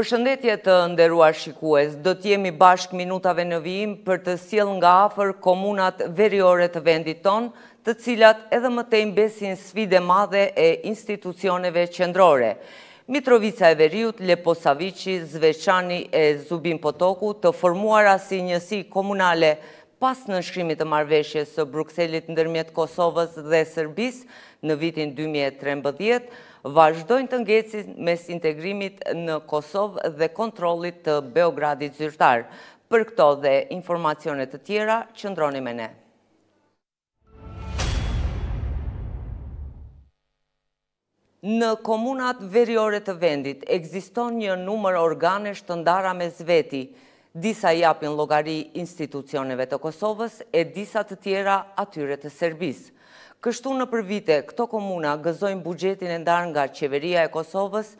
Përshëndetje të nderuar shikues, do t'jemi bashk minutave në vijim për të siel nga afer komunat veriore të vendit ton, të cilat edhe më tejmë besin sfide madhe e institucioneve qendrore. Mitrovica e Veriut, Leposavici, Zveçani e Zubin Potoku të formuara si njësi komunale pas në shkrimit të marveshje së Bruxellit në dërmjet Kosovës dhe Serbisë, në vitin 2013, vazhdojnë të ngecin mes integrimit në Kosovë dhe kontrolit të Beogradit zyrtar. Për këto dhe informacionet të tjera, qëndroni me ne. Në komunat veriore të vendit, egziston një numër organe shtëndara me zveti, disa japin logari institucioneve të Kosovës e disa të tjera atyre të Serbisë. Kështu në përvite, këto komuna gëzojnë bugjetin e ndarë nga qeveria e Kosovës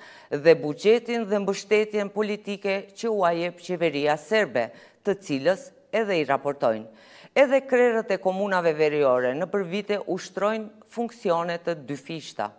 dhe bugjetin dhe mbështetjen politike që uajep qeveria serbe, të cilës edhe i raportojnë. Edhe krerët e komunave veriore në përvite ushtrojnë funksionet të dy fishta.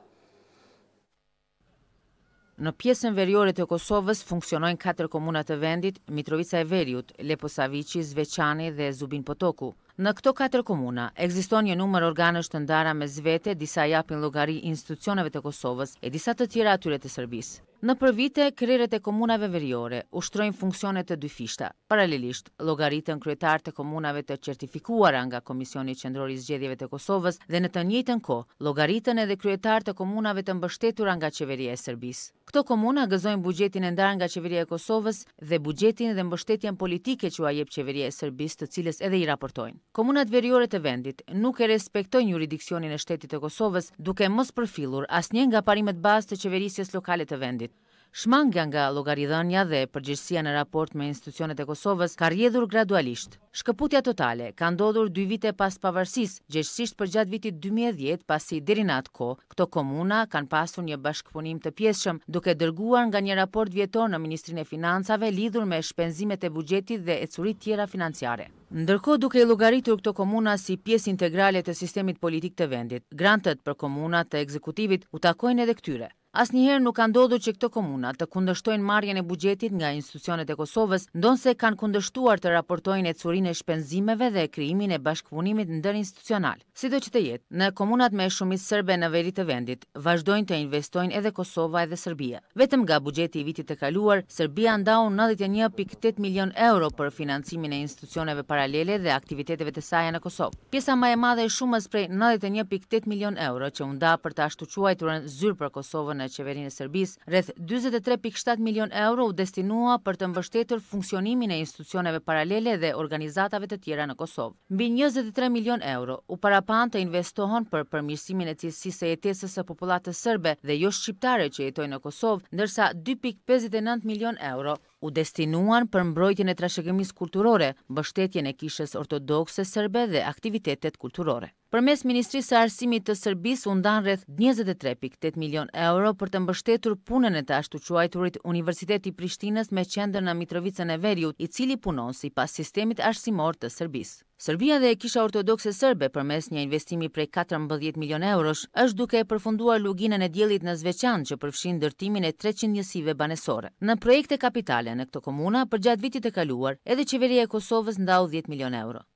Në piesën veriore të Kosovës funksionojnë 4 komunat të vendit, Mitrovica e Veriut, Leposavici, Zveçani dhe Zubin Potoku. Në këto katër komuna ekziston një numër organesh të ndara me zvete, disa japin llogari institucioneve të Kosovës e disa të tjera atyre të Serbisë. Në për vite, kreiret e komunave veriore ushtrojnë funksionet të dy fishta. Paralelisht, logaritën kryetar të komunave të certifikuar nga Komisioni Qendror i Zgjedhjeve të Kosovës dhe në të njëjtën kohë, logaritën edhe kryetar të komunave të mbështetur nga Qeveria e Serbisë. Këto komuna gëzojnë buxhetin e ndarë nga Qeveria e Kosovës dhe buxhetin dhe mbështetjen politike që ua jep Qeveria e Serbisë, të cilës edhe i raportojnë. Komunat veriore të vendit nuk e respektojnë juridiksionin e shtetit të Kosovës, duke mos përfillur asnjë nga parimet bazë të qeverisjes lokale të vendit. Shmangja nga logarithënja dhe përgjithsia në raport me institucionet e Kosovës ka rjedhur gradualisht. Shkëputja totale ka ndodhur dy vite pas pavarësis, gjeshësisht për gjatë vitit 2010 pasi dirin atë ko, këto komuna kanë pasur një bashkëpunim të pjeshëm duke dërguar nga një raport vjetor në Ministrin e Financave lidhur me shpenzimet e bugjetit dhe e curit tjera financiare. Ndërko duke i logaritur këto komuna si pjesë integrale të sistemit politik të vendit, grantët për komunat të ekzekutivit u takojnë edhe këtyre. Asnjëherë nuk ka ndodhur që këto komuna të kundërshtojnë marrjen e buxhetit nga institucionet e Kosovës, ndonse kanë kundërshtuar të raportojnë ecurinë e shpenzimeve dhe krijimin e bashkëpunimit ndërinstitucional. Sido që të jetë, në komunat me shumicë serbe në veri të vendit vazhdojnë të investojnë edhe Kosova edhe Serbia. Vetëm nga buxheti i vitit të kaluar, Serbia ndau 91.8 milion euro për financimin e institucioneve paralele dhe aktiviteteve të saj në Kosovë. Pjesa më e madhe e shumës prej 91.8 milion euro që u nda për të ashtuquajturën zyrë për Kosovën në qeverinë e Serbisë. Rreth 43.7 milion euro u destinua për të mbështetur funksionimin e institucioneve paralele dhe organizatave të tjera në Kosovë. Mbi 23 milion euro u parapan të investohon për përmirësimin e cilësisë së jetesës së popullatës serbe dhe jo shqiptare që jetojnë në Kosovë, ndërsa 2.59 milion euro u destinuan për mbrojtjen e trashëgimisë kulturore, mbështetjen e kishës ortodokse serbe dhe aktivitetet kulturore. Për mes Ministrisë e Arsimit të Sërbis, undan rreth 23.8 milion euro për të mbështetur punën e të ashtu quajturit Universiteti Prishtinës me qender në Mitrovicën e Veriut, i cili punon si pas sistemit arsimor të Sërbis. Sërbia dhe e kisha ortodoxe sërbe për mes një investimi prej 14 milion eurosh, është duke e përfunduar luginën e djelit në Zveçan që përfshin dërtimin e 300 njësive banesore. Në projekte kapitale në këto komuna, për gjatë vitit e kaluar, edhe qeveria e Kosovës ndau 10 milion euro.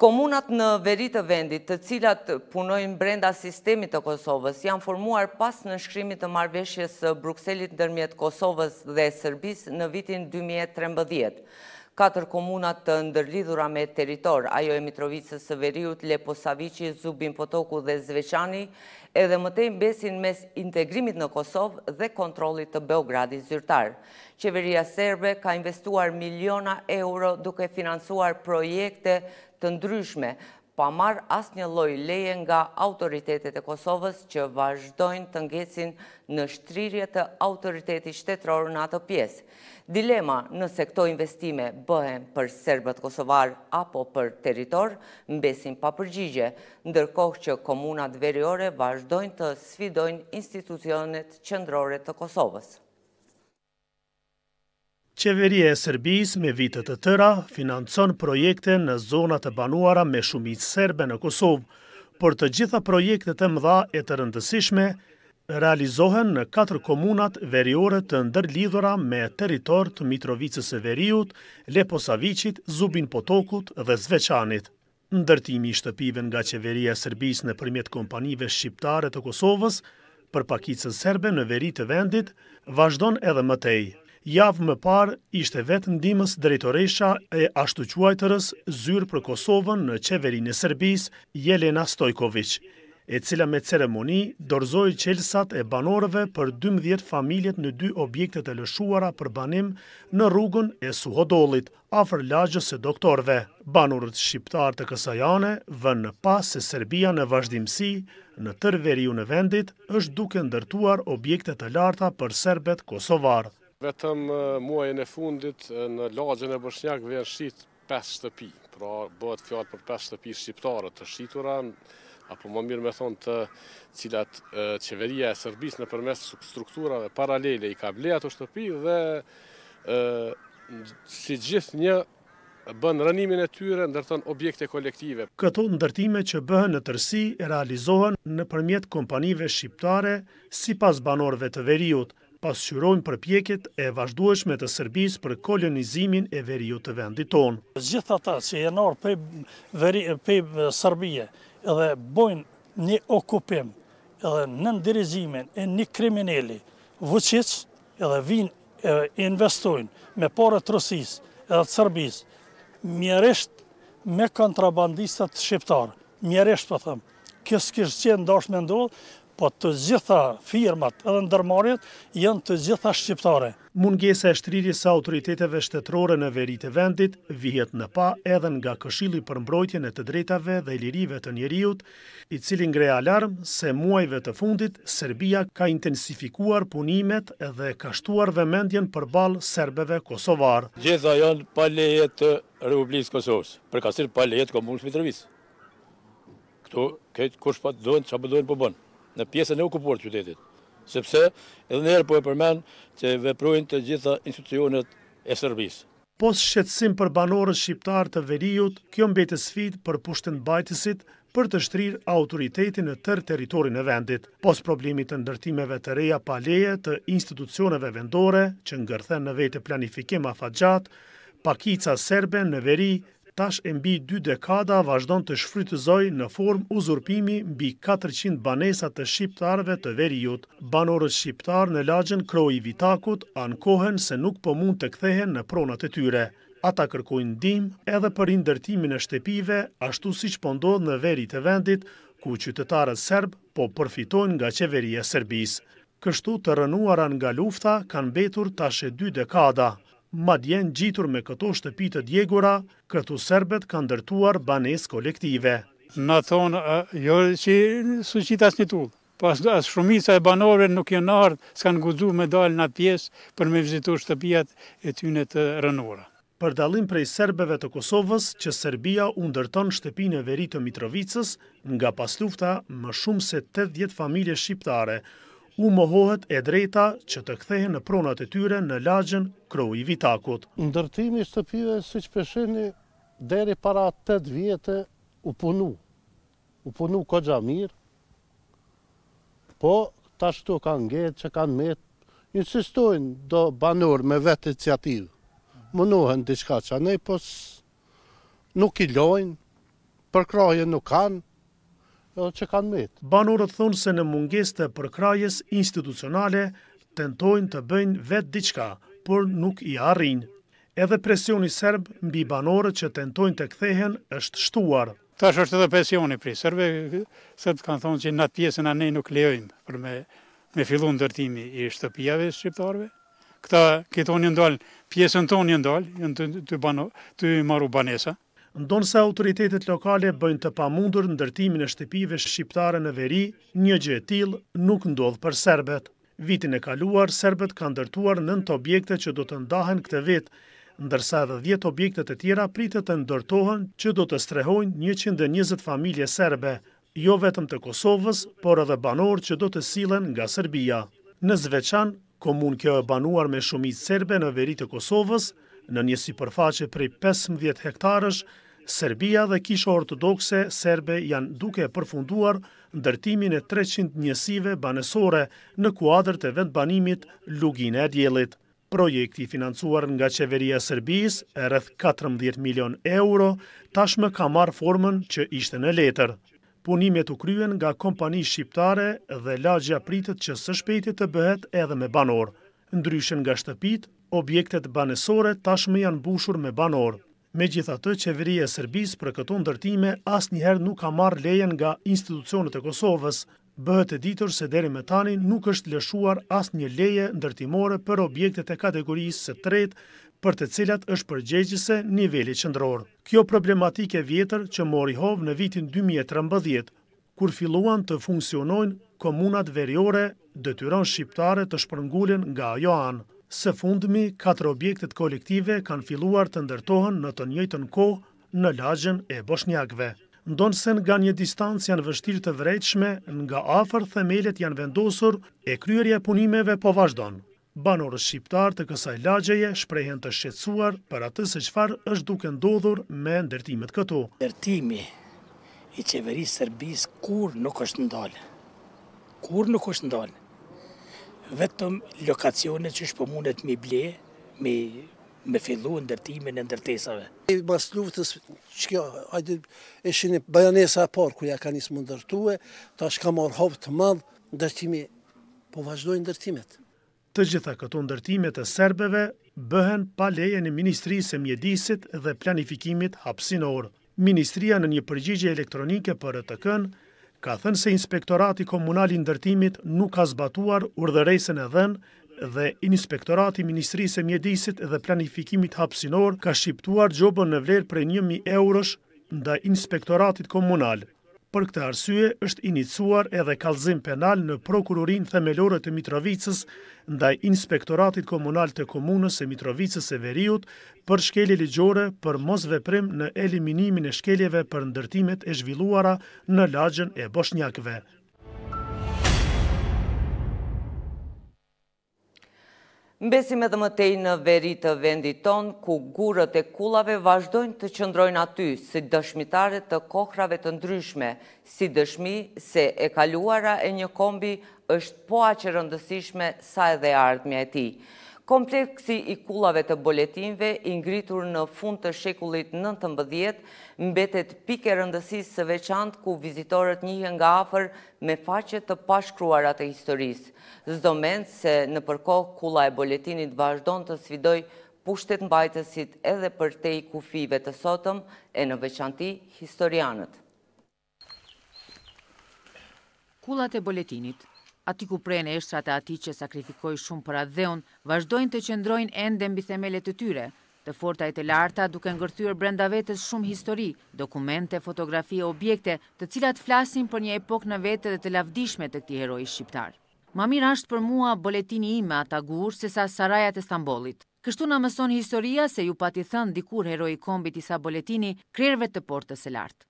Komunat në veri të vendit të cilat punojnë brenda sistemit të Kosovës janë formuar pas në shkrimit të marveshjes Bruxellit ndërmjet Kosovës dhe Sërbis në vitin 2013. Katër komunat të ndërlidhura me teritor, ajo e Mitrovicës Sëveriut, Lepo Savici, Zubin Potoku dhe Zveçani, edhe mëtejnë besin mes integrimit në Kosovë dhe kontrolit të Beogradi zyrtar. Qeveria Serbe ka investuar miliona euro duke finansuar projekte të ndryshme, pa marë asë një loj leje nga autoritetet e Kosovës që vazhdojnë të ngecin në shtrirje të autoriteti shtetror në ato piesë. Dilema nëse këto investime bëhen për Serbët Kosovar apo për teritor, mbesin pa përgjigje, ndërkohë që komunat veriore vazhdojnë të sfidojnë institucionet qëndrore të Kosovës. Qeveria e Serbis me vitet të tëra financon projekte në zonat e banuara me shumit serbe në Kosovë, por të gjitha projekte të mëdha e të rëndësishme realizohen në katër komunat veriore të ndërlidhura me teritor të Mitrovicës e Veriut, Leposavicit, Zubin Potokut dhe Zveçanit. Ndërtimi i shtëpive nga qeveria Serbis në përmjet kompanive shqiptare të Kosovës për pakicën serbe në veri të vendit vazhdon edhe mëtej. Javë më parë ishte vetë ndimës drejtoresha e ashtuquajtërës zyrë për Kosovën në qeverin e Serbis, Jelena Stojkoviç, e cila me ceremoni dorzoi qelsat e banorëve për 12 familjet në dy objekte të lëshuara për banim në rrugën e Suhodolit, afër lagjës e doktorve. Banorët shqiptar të kësajane vë në pas se Serbia në vazhdimësi në tërveri unë vendit është duke ndërtuar objekte të larta për serbet Kosovarë. Vetëm muajën e fundit në lagjën e Bërshnjak vërë shqitë 5 shtëpi, pra bëhet fjallë për 5 shtëpi shqiptarët të shqitura, apo më mirë me thonë të cilat qeveria e Sërbis në përmes strukturave paralele i ka ble ato shtëpi dhe si gjithë një bën rënimin e tyre ndërton objekte kolektive. Këto ndërtime që bëhen në tërsi e realizohen në përmjet kompanive shqiptare si pas banorve të veriut pasqyrojnë për pjekit e vazhdueshme të Serbisë për kolonizimin e veri të vendit tonë. Gjitha ta që e nërë për Serbije edhe bojnë një okupim edhe në ndirizimin e një krimineli vëqic edhe vinë e investojnë me pare të rësis edhe të Serbis mjeresht me kontrabandistat shqiptarë, mjeresht për po thëmë. Kësë kështë që ndosht me ndodhë, po të gjitha firmat edhe ndërmarjet janë të gjitha shqiptare. Mungese e shtriri sa autoriteteve shtetrore në verit e vendit vihet në pa edhe nga këshili për mbrojtjen e të drejtave dhe lirive të njeriut, i cilin ngre alarm se muajve të fundit Serbia ka intensifikuar punimet edhe ka shtuar vëmendjen për balë Serbeve Kosovar. Gjitha janë pa lehet të Republikës Kosovës, përkastir pa lehet të komunës Mitrovisë. Këtë kërshpat dojnë që të dojnë përbonë. Po në pjesën e okupuar të qytetit. Sepse edhe njerë po e përmen që veprojnë të gjitha institucionet e sërbis. Pos shqetsim për banorës shqiptar të veriut, kjo mbetë sfit për pushtën bajtësit, për të shtrir autoritetin në tërë teritorin e vendit, pos problemit të ndërtimeve të reja paleje të institucioneve vendore që ngërthen në vete planifikim a fatxat, pakica serbe në veri tash e mbi dy dekada vazhdon të shfrytëzoj në form uzurpimi mbi 400 banesat të shqiptarve të veriut. Banorët shqiptar në lagjen kroj i vitakut ankohen se nuk po mund të kthehen në pronat e tyre. Ata kërkojnë dim edhe për indërtimin e shtepive, ashtu si që pëndodhë po në veri të vendit, ku qytetarët serb po përfitojnë nga qeveria Serbisë. Kështu të rënuaran nga lufta kanë betur tashë dy dekada djenë gjitur me këto shtëpitë djegura, këtu serbet kanë dërtuar banes kolektive. Në thonë, jo që su qita së një tullë, pas as shumica e banorëve nuk janë ardhë, s'kanë guzu me dalë në pjesë për me vizitu shtëpijat e tynë të rënora. Për dalim prej serbeve të Kosovës, që Serbia undërton shtëpinë e veri të Mitrovicës, nga pas lufta më shumë se 80 familje shqiptare, u hohet e drejta që të kthehe në pronat e tyre në lagjën kroj i vitakut. Ndërtimi i shtëpive, si që pëshini, deri para 8 vjetë u punu. U punu ko mirë, po ta shtu kanë ngejtë që kanë metë, insistojnë do banor me vetë iniciativë. nuhën diçka që anej, po nuk i lojnë, përkrajën nuk kanë, edhe që kanë Banorët thonë se në munges të përkrajes institucionale tentojnë të bëjnë vetë diçka, por nuk i arrinë. Edhe presioni serb mbi banorët që tentojnë të kthehen është shtuar. Tash është edhe presioni pri serbë, sërb kanë thonë që në atë pjesën a ne nuk leojnë për me, me fillu në dërtimi i shtëpijave shqiptarve. Këta këtonë një ndalë, pjesën tonë një ndalë, të, të, të maru banesa ndonë se autoritetet lokale bëjnë të pamundur në ndërtimin e shtepive shqiptare në veri, një gjë e tilë nuk ndodhë për serbet. Vitin e kaluar, serbet kanë ndërtuar nënt objekte që do të ndahen këtë vit, ndërsa edhe 10 objekte të tjera pritet të ndërtohen që do të strehojnë 120 familje serbe, jo vetëm të Kosovës, por edhe banor që do të silen nga Serbia. Në Zveçan, komun kjo e banuar me shumit serbe në veri të Kosovës, Në një sipërfaqe prej 15 hektarësh, Serbia dhe kisha ortodokse serbe janë duke përfunduar ndërtimin e 300 njësive banesore në kuadrë të vendbanimit Lugin e Djelit. Projekti financuar nga qeveria Serbis e rrëth 14 milion euro tashme ka marë formën që ishte në letër. Punimet u kryen nga kompani shqiptare dhe lagja pritet që së shpetit të bëhet edhe me banor. Ndryshen nga shtëpit, objektet banesore tashme janë bushur me banor. Me gjitha të, qeveria Serbis për këto ndërtime as njëherë nuk ka marrë lejen nga institucionet e Kosovës, bëhet e ditur se deri me tani nuk është lëshuar as një leje ndërtimore për objektet e kategorisë së tretë për të cilat është përgjegjëse nivelli qëndror. Kjo problematike vjetër që mori hovë në vitin 2013, kur filluan të funksionojnë komunat veriore dëtyron shqiptare të shpërngullin nga Joanë. Së fundmi, katër objektet kolektive kanë filluar të ndërtohen në të njëjtën kohë në lagjen e boshnjakve. Ndonë se nga një distancë janë vështirë të vrejtshme, nga afer themelet janë vendosur e kryerje punimeve po vazhdonë. Banorë shqiptar të kësaj lagjeje shprehen të shqetsuar për atë se qfar është duke ndodhur me ndërtimet këtu. Ndërtimi i qeveri Serbis kur nuk është ndalë, kur nuk është ndalë, vetëm lokacionit që shpo mundet mi ble, mi me fillu në ndërtimin e ndërtesave. E mas luftës, që kjo, ajde, e shini bajanesa e parë, kërja ja ka njësë më ndërtuve, ta shka marë hovë të madhë, ndërtimi, po vazhdojnë ndërtimet. Të gjitha këto ndërtimet e serbeve, bëhen pa leje në Ministrisë e mjedisit dhe planifikimit hapsinor. Ministria në një përgjigje elektronike për e të kënë, ka thënë se inspektorati komunal i ndërtimit nuk ka zbatuar urdhëresën e dhenë dhe inspektorati Ministrisë e Mjedisit dhe Planifikimit Hapsinor ka shqiptuar gjobën në vlerë për 1.000 eurosh nda inspektoratit komunal. Për këtë arsye është inicuar edhe kalzim penal në Prokurorin Themelore të Mitrovicës ndaj Inspektoratit Komunal të Komunës e Mitrovicës e Veriut për shkelje ligjore për mos veprim në eliminimin e shkeljeve për ndërtimet e zhvilluara në lagjen e boshnjakve. Mbesim edhe mëtej në veri të vendit ton, ku gurët e kulave vazhdojnë të qëndrojnë aty, si dëshmitare të kohrave të ndryshme, si dëshmi se e kaluara e një kombi është po aqë rëndësishme sa edhe ardhme e ti. Kompleksi i kullave të boletinve, ingritur në fund të shekullit 19, mbetet pike rëndësis së veçant ku vizitorët njëhë nga afer me faqet të pashkruarat e historisë. Zdo mend se në përko kulla e boletinit vazhdon të svidoj pushtet në bajtësit edhe për te i kufive të sotëm e në veçanti historianët. Kullat e boletinit Ati ku prejnë eshtrat e ati që sakrifikoj shumë për adheun, vazhdojnë të qëndrojnë ende mbi bithemelet të tyre. Të forta e të larta duke ngërthyër brenda vetës shumë histori, dokumente, fotografie, objekte të cilat flasin për një epok në vetë dhe të lavdishme të këti heroi shqiptar. Ma mirë ashtë për mua boletini i me ata gurë se sa Sarajat e Stambolit. Kështu në mëson historia se ju pati thënë dikur heroi kombit i sa boletini krerve të portës e lartë.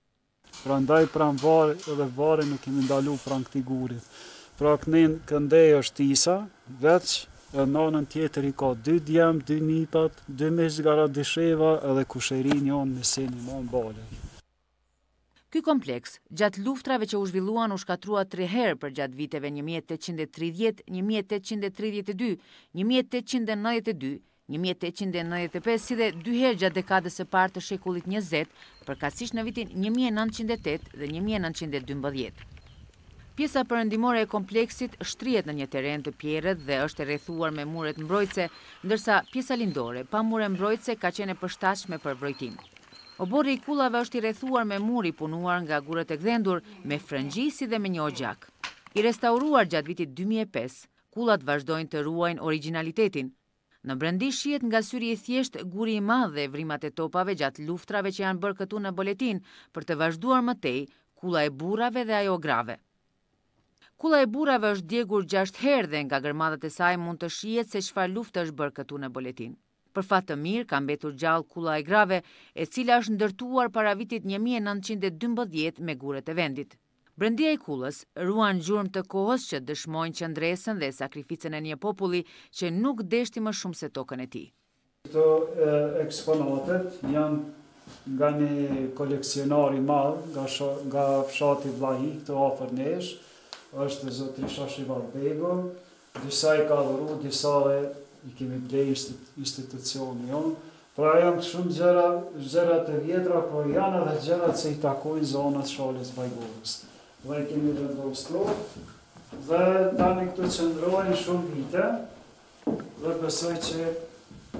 Pra ndaj pra në varë edhe varë në kemi ndalu pra në këti gurit pra kënin këndej është tisa, veç e nanën tjetër i ka dy djemë, dy nipat, dy mizgara gara edhe kusherin një në sinë seni në Ky kompleks, gjatë luftrave që u zhvilluan u shkatrua tre herë për gjatë viteve 1830, 1832, 1892, 1893, 1894, 1895, si dhe 2 herë 1896, 1896, 1896, 1896, të shekullit 20, për 1896, 1896, 1896, 1896, 1896, 1896, Pjesa përëndimore e kompleksit shtrijet në një teren të pjerët dhe është e rethuar me muret mbrojtse, ndërsa pjesa lindore pa mure mbrojtse ka qene përshtashme për vrojtim. Obori i kulave është i rethuar me muri punuar nga gurët e gdendur me frëngjisi dhe me një ogjak. I restauruar gjatë vitit 2005, kulat vazhdojnë të ruajnë originalitetin. Në brendi shiet nga syri i thjesht guri i madhe dhe vrimat e topave gjatë luftrave që janë bërë këtu në boletin për të vazhduar tej kulla e burave dhe ajo grave. Kulla e burrave është djegur 6 herë dhe nga gërmadat e saj mund të shihet se çfarë luft është bërë këtu në boletin. Për fat të mirë, ka mbetur gjallë kulla e grave, e cila është ndërtuar para vitit 1912 me gurët e vendit. Brendia e kullës ruan gjurmë të kohës që dëshmojnë qëndresën dhe sakrificën e një populli që nuk deshti më shumë se tokën e tij. Këto eksponatet janë nga një koleksionar i madh nga nga fshati Vllahi këtu afër nesh është zotri Shashivan Bego, disa i ka dhuru, disa dhe i kemi blej institucioni jo. Pra janë të shumë gjera, gjera të vjetra, por janë edhe gjera që i takojnë zonat shalës bajgurës. Dhe i kemi dhe stru, dhe tani këtu qëndrojnë shumë vite, dhe besoj që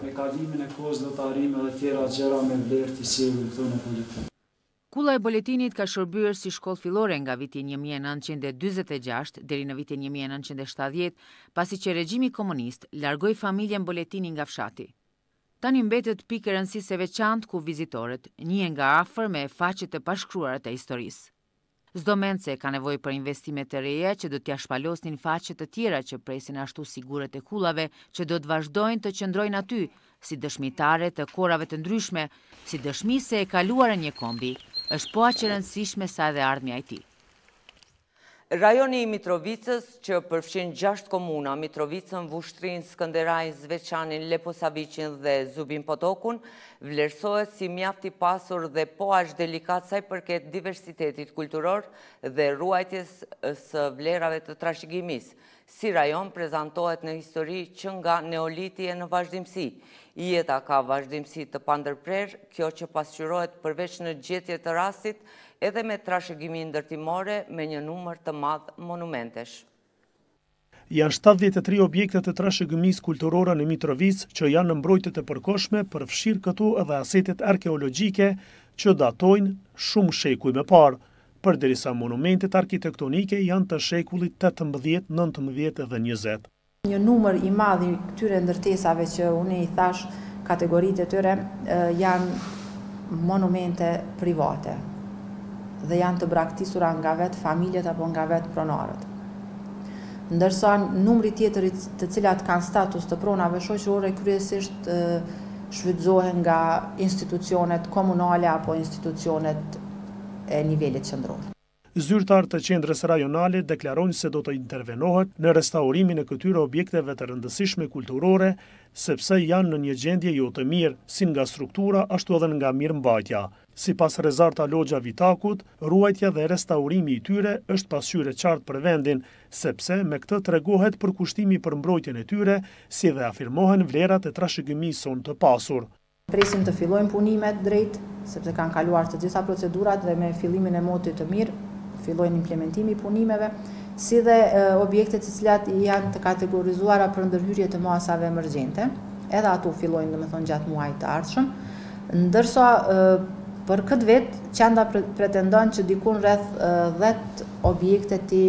me kalimin e kozë dhe të dhe tjera gjera me vlerë të cilën këtu në politikë. Kulla e boletinit ka shërbyrë si shkollë filore nga vitin 1946 deri në vitin 1970, pasi që regjimi komunist largoi familjen boletinin nga fshati. Tani mbetet pikë rëndësishme veçantë ku vizitorët njihen nga afër me faqet e pashkruarët të historisë. Zdo menë se ka nevoj për investimet të reja që do t'ja shpalosnin faqet të tjera që presin ashtu sigurët e kulave që do të vazhdojnë të qëndrojnë aty si dëshmitare të korave të ndryshme, si dëshmi se e kaluar e një kombi është po rëndësishme sa edhe ardhëmja i ti. Rajoni i Mitrovicës, që përfshin 6 komuna, Mitrovicën, Vushtrin, Skënderajnë, Zveçanin, Leposavicin dhe Zubin Potokun, vlerësohet si mjafti pasur dhe po ashtë delikat saj përket diversitetit kulturor dhe ruajtjes së vlerave të trashigimisë si rajon prezentohet në histori që nga e në vazhdimësi. Ijeta ka vazhdimësi të pandërprer, kjo që pasqyrohet përveç në gjetje të rastit, edhe me trashëgimin ndërtimore me një numër të madh monumentesh. Janë 73 objektet të trashëgimis kulturora në Mitrovic që janë në mbrojtet e përkoshme përfshirë këtu edhe asetet arkeologike që datojnë shumë shekuj me parë për derisa monumentet arkitektonike janë të shekullit 18, 19 dhe 20. Një numër i madhi këtyre ndërtesave që unë i thash kategoritë të tëre janë monumente private dhe janë të braktisura nga vetë familjet apo nga vetë pronarët. Ndërsa numri tjetërit të cilat kanë status të pronave shoqërore kryesisht shvydzohen nga institucionet komunale apo institucionet nivellit qëndror. Zyrtar të qendrës rajonale deklarojnë se do të intervenohet në restaurimin e këtyre objekteve të rëndësishme kulturore, sepse janë në një gjendje jo të mirë, sin nga struktura, ashtu edhe nga mirë mbajtja. Si pas rezarta logja vitakut, ruajtja dhe restaurimi i tyre është pasyre qartë për vendin, sepse me këtë të regohet për kushtimi për mbrojtjen e tyre, si dhe afirmohen vlerat e trashegimi son të pasur presim të fillojnë punimet drejt, sepse kanë kaluar të gjitha procedurat dhe me fillimin e motit të mirë, fillojnë implementimi punimeve, si dhe objekte që cilat janë të kategorizuara për ndërhyrje të masave emergjente, edhe ato fillojnë, dhe me thonë, gjatë muaj të ardhshëm, ndërso, për këtë vetë, që nda pretendon që dikun rreth 10 objekte të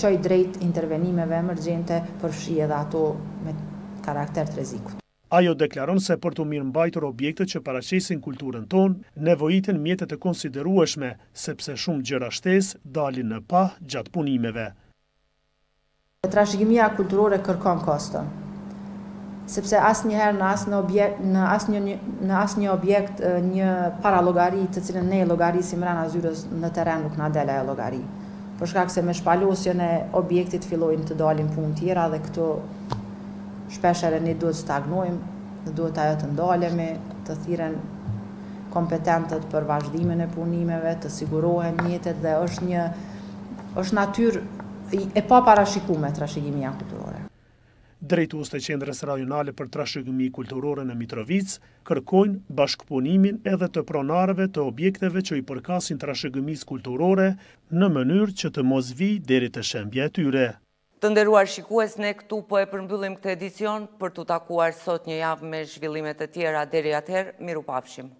qoj drejt intervenimeve emergjente përfshi edhe ato me karakter të rezikut. Ajo deklaron se për të mirë mbajtur objekte që paraqesin kulturën tonë, nevojiten mjetet e konsiderueshme, sepse shumë gjëra shtes dalin në pa gjatë punimeve. Trashëgimia kulturore kërkon kostën, sepse asë njëherë në asë një objekt, në një, në objekt një para logari të cilën ne logari si mrena zyrës në teren nuk në dela e logari. Përshkak se me shpalosjën e objektit fillojnë të dalin pun tjera dhe këto shpesh edhe ne duhet të stagnojmë, ne duhet ajo të ndalemi, të thiren kompetentët për vazhdimin e punimeve, të sigurohen mjetet dhe është një është natyrë e pa parashikume trashëgimia kulturore. Drejtues të Qendrës Rajonale për Trashëgimi Kulturore në Mitrovic kërkojnë bashkpunimin edhe të pronarëve të objekteve që i përkasin trashëgimisë kulturore në mënyrë që të mos vi deri të shembja e tyre. Të ndëruar shikues, ne këtu po e përmbyllim këtë edicion për të takuar sot një javë me zhvillimet e tjera deri atëherë. Miru pafshim.